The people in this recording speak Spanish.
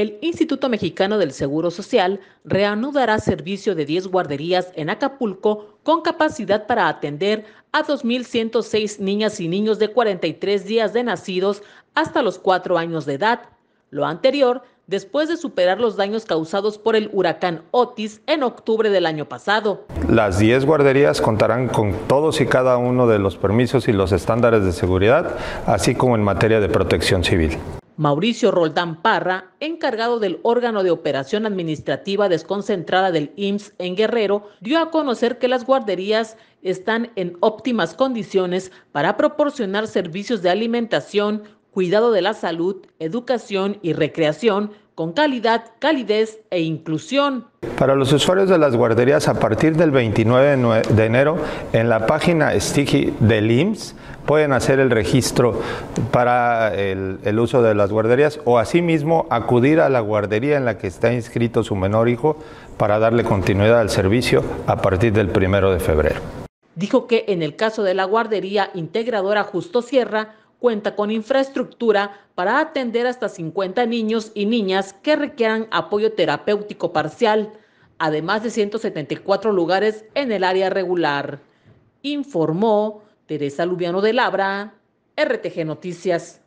El Instituto Mexicano del Seguro Social reanudará servicio de 10 guarderías en Acapulco con capacidad para atender a 2.106 niñas y niños de 43 días de nacidos hasta los 4 años de edad. Lo anterior, después de superar los daños causados por el huracán Otis en octubre del año pasado. Las 10 guarderías contarán con todos y cada uno de los permisos y los estándares de seguridad, así como en materia de protección civil. Mauricio Roldán Parra, encargado del órgano de operación administrativa desconcentrada del IMSS en Guerrero, dio a conocer que las guarderías están en óptimas condiciones para proporcionar servicios de alimentación, cuidado de la salud, educación y recreación con calidad, calidez e inclusión. Para los usuarios de las guarderías, a partir del 29 de enero, en la página Stigi del IMSS pueden hacer el registro para el, uso de las guarderías o asimismo acudir a la guardería en la que está inscrito su menor hijo para darle continuidad al servicio a partir del 1 de febrero. Dijo que en el caso de la guardería integradora Justo Sierra, cuenta con infraestructura para atender hasta 50 niños y niñas que requieran apoyo terapéutico parcial, además de 174 lugares en el área regular. Informó Teresa Lubiano de Labra, RTG Noticias.